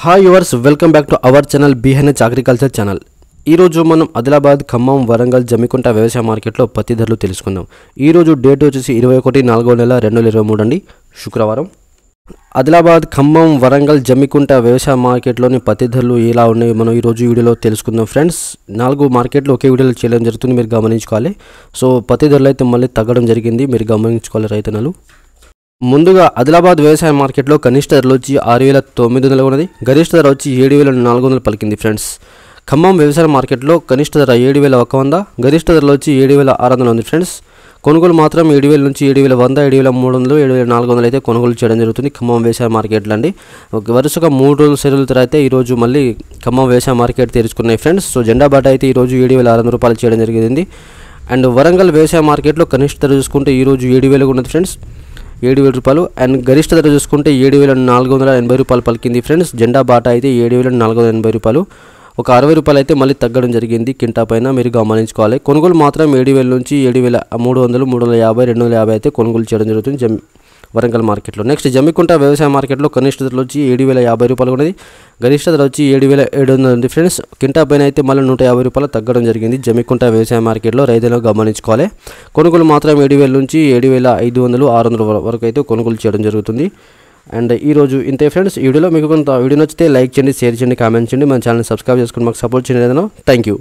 hi yours welcome back to our channel బీహెన్హెచ్ agriculture channel ఈరోజు మనం ఆదిలాబాద్ ఖమ్మం వరంగల్ జమికుంట వ్యవసాయ మార్కెట్లో పత్తి ధరలు తెలుసుకుందాం ఈరోజు డేట్ వచ్చేసి ఇరవై ఒకటి నాలుగో నెల రెండు వేల ఇరవై మూడు అండి శుక్రవారం ఆదిలాబాద్ ఖమ్మం వరంగల్ జమ్మికుంట వ్యవసాయ మార్కెట్లోని పత్తి ధరలు ఎలా ఉన్నాయి మనం ఈరోజు వీడియోలో తెలుసుకుందాం ఫ్రెండ్స్ నాలుగు మార్కెట్లు ఒకే వీడియోలో చేయడం జరుగుతుంది మీరు గమనించుకోవాలి సో పత్తి ధరలు అయితే మళ్ళీ తగ్గడం జరిగింది మీరు గమనించుకోవాలి రైతనలు ముందుగా ఆదిలాబాద్ వ్యవసాయ మార్కెట్లో కనిష్ట ధరలు వచ్చి ఆరు వేల తొమ్మిది వందలు ఉన్నది గరిష్ట ధర వచ్చి ఏడు వేల నాలుగు వందలు పలికింది ఫ్రెండ్స్ ఖమ్మం వ్యవసాయ మార్కెట్లో కనిష్ట ధర ఏడు వేల ఒక వంద గరిష్ట ధరలు వచ్చి ఏడు వేల ఆరు వందలు ఉంది ఫ్రెండ్స్ కొనుగోలు మాత్రం ఏడు వేల నుంచి ఏడు వేల వంద ఏడు వేల మూడు వందలు ఏడు వేల నాలుగు వందలు అయితే కొనుగోలు చేయడం జరుగుతుంది ఖమ్మం వ్యవసాయ మార్కెట్లు అండి వరుసగా మూడు రోజుల సెలవుల తర్వాత ఈరోజు మళ్ళీ ఖమ్మం వ్యవసాయ మార్కెట్ తెరుచుకున్నాయి ఫ్రెండ్స్ సో జెండా బాట అయితే ఈరోజు ఏడు వేల ఆరు వందల రూపాయలు చేయడం జరిగింది అండ్ వరంగల్ వ్యవసాయ మార్కెట్లో కనిష్ట ధర చూసుకుంటే ఈరోజు ఏడు వేలుగా ఉన్నది ఫ్రెండ్స్ ఏడు వేల రూపాయలు అండ్ గరిష్ట ధర చూసుకుంటే ఏడు వేల నాలుగు వందల ఎనభై రూపాయలు పలికింది ఫ్రెండ్స్ జెండా బాటా అయితే ఏడు వేల నాలుగు వందల ఎనభై రూపాయలు ఒక అరవై రూపాయలు అయితే మళ్ళీ తగ్గడం జరిగింది కింటా పైన మీరు గమనించుకోవాలి కొనుగోలు మాత్రం ఏడు వేల నుంచి ఏడు వేల మూడు వందలు మూడు వందల యాభై రెండు వందల యాభై అయితే కొనుగోలు చేయడం జరుగుతుంది జమ్ వరంగల్ మార్కెట్లో నెక్స్ట్ జమ్మికుంట వ్యవసాయ మార్కెట్లో కనిష్ట ధరలు వచ్చి ఏడు వేల యాభై రూపాయలు ఉన్నది గరిష్ట ధర వచ్చి ఏడు వేల ఏడు వందల ఉంది ఫ్రెండ్స్ కింటా పైన అయితే మళ్ళీ నూట యాభై రూపాయలు తగ్గడం జరిగింది జమికుంట వ్యవసాయ మార్కెట్లో రైతులను గమనించుకోవాలి కొనుగోలు మాత్రం ఏడు వేల నుంచి ఏడు వేల ఐదు వందలు ఆరు వందల వరకు అయితే కొనుగోలు చేయడం జరుగుతుంది అండ్ ఈరోజు ఇంతే ఫ్రెండ్స్ వీడియోలో మీకు కొంత వీడియో నచ్చితే లైక్ చేయండి షేర్ చేయండి కామెంట్ చేయండి మన ఛానల్ సబ్స్క్రైబ్ చేసుకుని మాకు సపోర్ట్ చేయండి థ్యాంక్ యూ